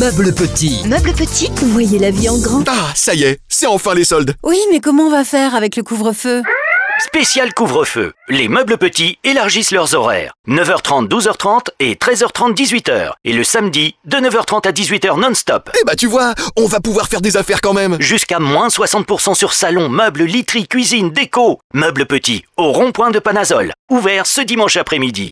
Meuble Petit. Meuble Petit, Vous voyez la vie en grand. Ah, ça y est, c'est enfin les soldes. Oui, mais comment on va faire avec le couvre-feu Spécial couvre-feu. Les meubles petits élargissent leurs horaires. 9h30, 12h30 et 13h30, 18h. Et le samedi, de 9h30 à 18h non-stop. Eh bah tu vois, on va pouvoir faire des affaires quand même. Jusqu'à moins 60% sur salon, meubles, literie, cuisine, déco. Meubles petits, au rond-point de Panazol. Ouvert ce dimanche après-midi.